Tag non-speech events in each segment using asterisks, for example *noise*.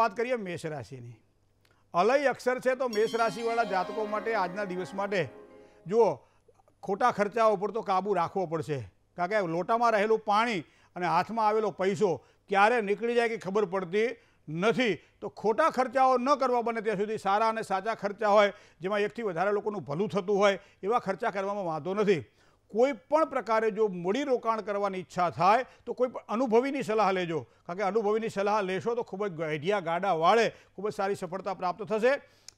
વાત કરીએ મેષ રાશિની અલય અક્ષર છે તો મેષ રાશિવાળા જાતકો માટે આજના દિવસ માટે જુઓ ખોટા ખર્ચાઓ ઉપર તો કાબૂ રાખવો પડશે કારણ કે લોટામાં રહેલું પાણી અને હાથમાં આવેલો પૈસો ક્યારે નીકળી જાય કે ખબર પડતી નથી તો ખોટા ખર્ચાઓ ન કરવા બને ત્યાં સુધી સારા અને સાચા ખર્ચા હોય જેમાં એકથી વધારે લોકોનું ભલું થતું હોય એવા ખર્ચા કરવામાં વાંધો નથી કોઈ પણ પ્રકારે જો મૂડી રોકાણ કરવાની ઈચ્છા થાય તો કોઈ પણ અનુભવીની સલાહ લેજો કારણ કે અનુભવીની સલાહ લેશો તો ખૂબ જ આઈડિયા ગાડા વાળે ખૂબ જ સારી સફળતા પ્રાપ્ત થશે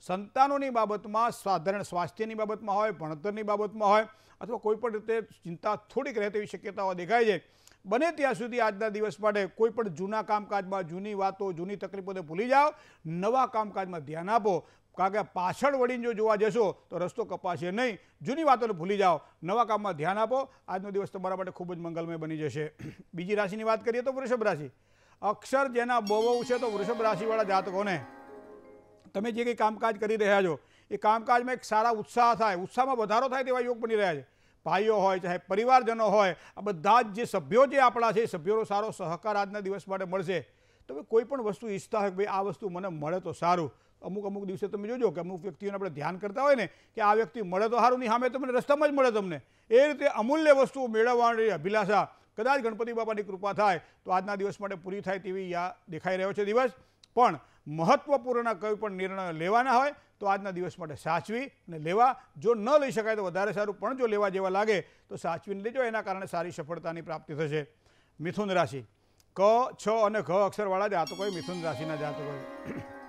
સંતાનોની બાબતમાં સાધારણ સ્વાસ્થ્યની બાબતમાં હોય ભણતરની બાબતમાં હોય અથવા કોઈપણ રીતે ચિંતા થોડીક રહે તેવી શક્યતાઓ દેખાય છે બને ત્યાં સુધી આજના દિવસ માટે કોઈ પણ જૂના કામકાજમાં જૂની વાતો જૂની તકલીફોને ભૂલી જાઓ નવા કામકાજમાં ધ્યાન આપો કારણ કે પાછળ વળીને જો જોવા જશો તો રસ્તો કપાશે નહીં જૂની વાતોને ભૂલી જાઓ નવા કામમાં ધ્યાન આપો આજનો દિવસ તમારા માટે ખૂબ જ મંગલમય બની જશે *clears throat* બીજી રાશિની વાત કરીએ તો વૃષભ રાશિ અક્ષર જેના બહુ છે તો વૃષભ રાશિવાળા જાતકોને તમે જે કંઈ કામકાજ કરી રહ્યા છો એ કામકાજમાં એક સારા ઉત્સાહ થાય ઉત્સાહમાં વધારો થાય તેવા યોગ બની રહ્યા છે ભાઈઓ હોય ચાહે પરિવારજનો હોય આ બધા જ જે સભ્યો જે આપણા છે એ સભ્યોનો સારો સહકાર આજના દિવસ માટે મળશે તમે કોઈ પણ વસ્તુ ઈચ્છતા હોય કે ભાઈ આ વસ્તુ મને મળે તો સારું અમુક અમુક દિવસે તમે જોજો કે અમુક વ્યક્તિઓને આપણે ધ્યાન કરતા હોય ને કે આ વ્યક્તિ મળે તો સારું નહીં સામે તમને રસ્તામાં જ મળે તમને એ રીતે અમૂલ્ય વસ્તુઓ મેળવવાની અભિલાષા કદાચ ગણપતિ બાપાની કૃપા થાય તો આજના દિવસ માટે પૂરી થાય તેવી યા દેખાઈ રહ્યો છે દિવસ પણ મહત્ત્વપૂર્ણ કોઈ પણ નિર્ણય લેવાના હોય તો આજના દિવસ માટે સાચવી અને લેવા જો ન લઈ શકાય તો વધારે સારું પણ જો લેવા જેવા લાગે તો સાચવીને લેજો એના કારણે સારી સફળતાની પ્રાપ્તિ થશે મિથુન રાશિ ક છ અને ઘ અક્ષરવાળા જાતકો મિથુન રાશિના જાતકો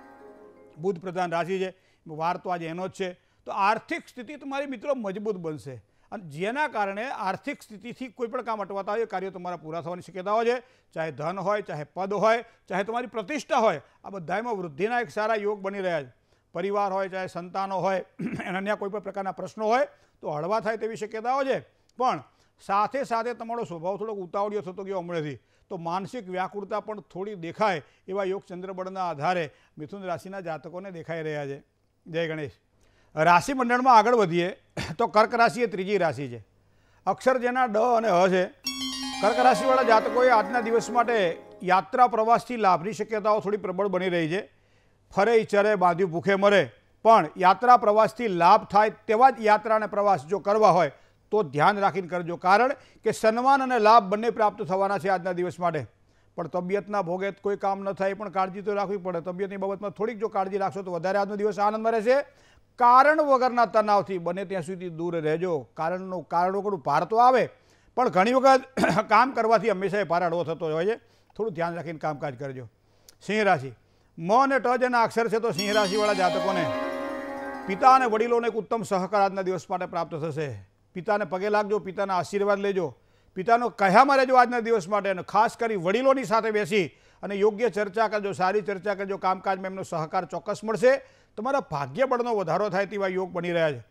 *clears throat* બુધ પ્રધાન રાશિ છે વાર તો આજે એનો જ છે તો આર્થિક સ્થિતિ તમારી મિત્રો મજબૂત બનશે અને જેના કારણે આર્થિક સ્થિતિથી કોઈ પણ કામ અટવાતા હોય કાર્યો તમારા પૂરા થવાની શક્યતાઓ છે ચાહે ધન હોય ચાહે પદ હોય ચાહે તમારી પ્રતિષ્ઠા હોય આ બધામાં વૃદ્ધિના એક સારા યોગ બની રહ્યા છે પરિવાર હોય ચાહે સંતાનો હોય *clears throat* અને અન્ય કોઈ પણ પ્રકારના પ્રશ્નો હોય તો હળવા થાય તેવી શક્યતાઓ છે પણ સાથે સાથે તમારો સ્વભાવ થોડોક ઉતાવળિયો થતો ગયો હમણાંથી તો માનસિક વ્યાકુળતા પણ થોડી દેખાય એવા યોગ ચંદ્રબળના આધારે મિથુન રાશિના જાતકોને દેખાઈ રહ્યા છે જય ગણેશ રાશિ મંડળમાં આગળ વધીએ *clears throat* તો કર્ક રાશિ એ ત્રીજી રાશિ છે અક્ષર જેના ડ અને હ છે કર્ક રાશિવાળા જાતકોએ આજના દિવસ માટે યાત્રા પ્રવાસથી લાભની શક્યતાઓ થોડી પ્રબળ બની રહી છે ફરે ચરે બાંધ્યું ભૂખે મરે પણ યાત્રા પ્રવાસથી લાભ થાય તેવા જ યાત્રાને પ્રવાસ જો કરવા હોય તો ધ્યાન રાખીને કરજો કારણ કે સન્માન અને લાભ બંને પ્રાપ્ત થવાના છે આજના દિવસ માટે પણ તબિયતના ભોગે કોઈ કામ ન થાય પણ કાળજી તો રાખવી પડે તબિયતની બાબતમાં થોડીક જો કાળજી રાખશો તો વધારે આજનો દિવસ આનંદમાં રહેશે કારણ વગરના તણાવથી બને ત્યાં સુધી દૂર રહેજો કારણનું વગર ભાર તો આવે પણ ઘણી વખત *coughs* કામ કરવાથી હંમેશા એ ભાર થતો હોય છે થોડું ધ્યાન રાખીને કામકાજ કરજો સિંહ રાશિ મ અને ટ જેના અક્ષર છે તો સિંહ રાશિવાળા જાતકોને પિતા અને વડીલોને એક ઉત્તમ સહકાર આજના દિવસ માટે પ્રાપ્ત થશે પિતાને પગે લાગજો પિતાના આશીર્વાદ લેજો પિતાનો કહેવામાં રહેજો આજના દિવસ માટે અને ખાસ કરી વડીલોની સાથે બેસી અને યોગ્ય ચર્ચા કરજો સારી ચર્ચા કરજો કામકાજમાં એમનો સહકાર ચોક્કસ મળશે તમારા ભાગ્યબળનો વધારો થાય તેવા યોગ બની રહ્યા છે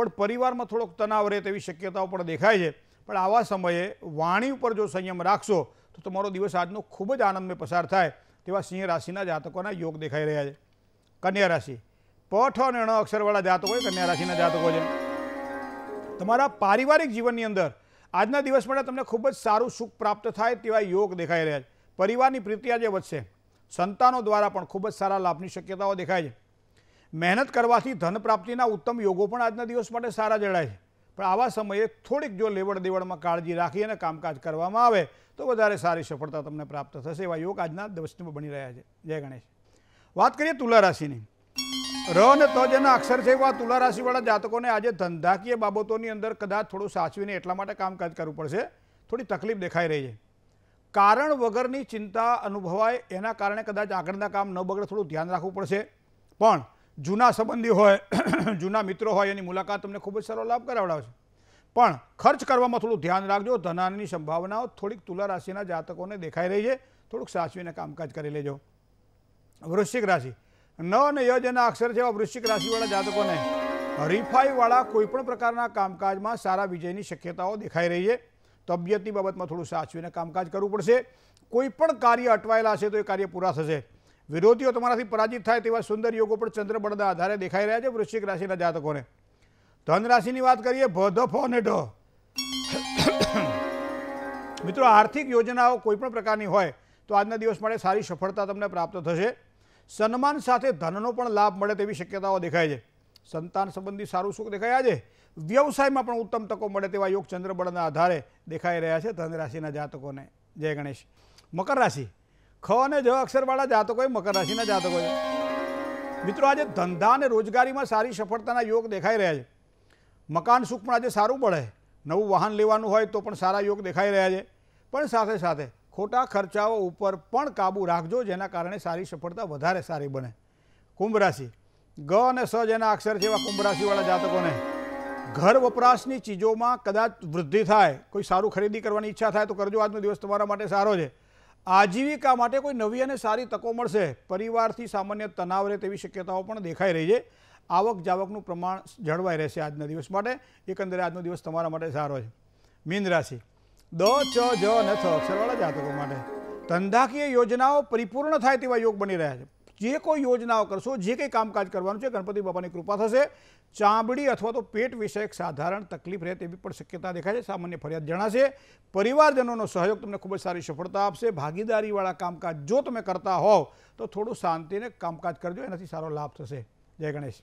પણ પરિવારમાં થોડોક તનાવ રહે તેવી શક્યતાઓ પણ દેખાય છે પણ આવા સમયે વાણી ઉપર જો સંયમ રાખશો તો તમારો દિવસ આજનો ખૂબ જ આનંદમય પસાર થાય તેવા સિંહ રાશિના જાતકોના યોગ દેખાઈ રહ્યા છે કન્યા રાશિ પઠ અને અણ અક્ષરવાળા જાતકો કન્યા રાશિના જાતકો છે તમારા પારિવારિક જીવનની અંદર આજના દિવસ માટે તમને ખૂબ જ સારું સુખ પ્રાપ્ત થાય તેવા યોગ દેખાઈ રહ્યા છે પરિવારની પ્રીતિ આજે વધશે સંતાનો દ્વારા પણ ખૂબ જ સારા લાભની શક્યતાઓ દેખાય છે મહેનત કરવાથી ધન પ્રાપ્તિના ઉત્તમ યોગો પણ આજના દિવસ માટે સારા જળાય છે પણ આવા સમયે થોડીક જો લેવડ દેવડમાં કાળજી રાખી અને કામકાજ કરવામાં આવે તો વધારે સારી સફળતા તમને પ્રાપ્ત થશે એવા યોગ આજના દિવસમાં બની રહ્યા છે જય ગણેશ વાત કરીએ તુલા રાશિની ર અને ત જેના અક્ષર છે એવા તુલા રાશિવાળા જાતકોને આજે ધંધાકીય બાબતોની અંદર કદાચ થોડું સાચવીને એટલા માટે કામકાજ કરવું પડશે થોડી તકલીફ દેખાઈ રહી છે કારણ વગરની ચિંતા અનુભવાય એના કારણે કદાચ આગળના કામ ન બગડે થોડું ધ્યાન રાખવું પડશે પણ જૂના સંબંધી હોય *clears throat* જૂના મિત્રો હોય એની મુલાકાત તમને ખૂબ જ સારો લાભ કરાવડાવશે પણ ખર્ચ કરવામાં થોડું ધ્યાન રાખજો ધનાની સંભાવનાઓ થોડીક તુલા રાશિના જાતકોને દેખાઈ રહી છે થોડુંક સાચવીને કામકાજ કરી લેજો વૃશ્ચિક રાશિ ન અને યજના અક્ષર જેવા વૃશ્ચિક રાશિવાળા જાતકોને હરીફાઈવાળા કોઈપણ પ્રકારના કામકાજમાં સારા વિજયની શક્યતાઓ દેખાઈ રહી છે તબિયતની બાબતમાં થોડું સાચવીને કામકાજ કરવું પડશે કોઈપણ કાર્ય અટવાયેલા હશે તો એ કાર્ય પૂરા થશે વિરોધીઓ તમારાથી પરાજિત થાય તેવા સુંદર યોગો પણ ચંદ્રબળના આધારે દેખાઈ રહ્યા છે વૃશ્ચિક રાશિના જાતકોને ધન રાશિની વાત કરીએ ભ અને ઢ મિત્રો આર્થિક યોજનાઓ કોઈપણ પ્રકારની હોય તો આજના દિવસ માટે સારી સફળતા તમને પ્રાપ્ત થશે સન્માન સાથે ધનનો પણ લાભ મળે તેવી શક્યતાઓ દેખાય છે સંતાન સંબંધી સારું સુખ દેખાય આજે વ્યવસાયમાં પણ ઉત્તમ તકો મળે તેવા યોગ ચંદ્રબળના આધારે દેખાઈ રહ્યા છે ધન રાશિના જાતકોને જય ગણેશ મકર રાશિ ખ અને જ અક્ષરવાળા જાતકોએ મકર રાશિના જાતકો છે મિત્રો આજે ધંધા અને રોજગારીમાં સારી સફળતાના યોગ દેખાઈ રહ્યા છે મકાન સુખ પણ આજે સારું પડે નવું વાહન લેવાનું હોય તો પણ સારા યોગ દેખાઈ રહ્યા છે પણ સાથે સાથે ખોટા ખર્ચાઓ ઉપર પણ કાબુ રાખજો જેના કારણે સારી સફળતા વધારે સારી બને કુંભ રાશિ ગ અને સ જેના અક્ષર છે એવા કુંભ રાશિવાળા જાતકોને ઘર વપરાશની ચીજોમાં કદાચ વૃદ્ધિ થાય કોઈ સારું ખરીદી કરવાની ઈચ્છા થાય તો કરજો આજનો દિવસ તમારા માટે સારો છે આજીવિકા માટે કોઈ નવી અને સારી તકો મળશે પરિવારથી સામાન્ય તનાવ રહે તેવી શક્યતાઓ પણ દેખાઈ રહી છે આવક જાવકનું પ્રમાણ જળવાઈ રહેશે આજના દિવસ માટે એકંદરે આજનો દિવસ તમારા માટે સારો છે મીન રાશિ દ ચ જ અને થ અક્ષરવાળા જાતકો માટે ધંધાકીય યોજનાઓ પરિપૂર્ણ થાય તેવા યોગ બની રહ્યા છે જે કોઈ યોજનાઓ કરશો જે કંઈ કામકાજ કરવાનું છે ગણપતિ બાપાની કૃપા થશે ચામડી અથવા તો પેટ વિષયક સાધારણ તકલીફ રહે તેવી પણ શક્યતા દેખાય છે સામાન્ય ફરિયાદ જણાશે પરિવારજનોનો સહયોગ તમને ખૂબ જ સારી સફળતા આપશે ભાગીદારીવાળા કામકાજ જો તમે કરતા હોવ તો થોડું શાંતિને કામકાજ કરજો એનાથી સારો લાભ થશે જય ગણેશ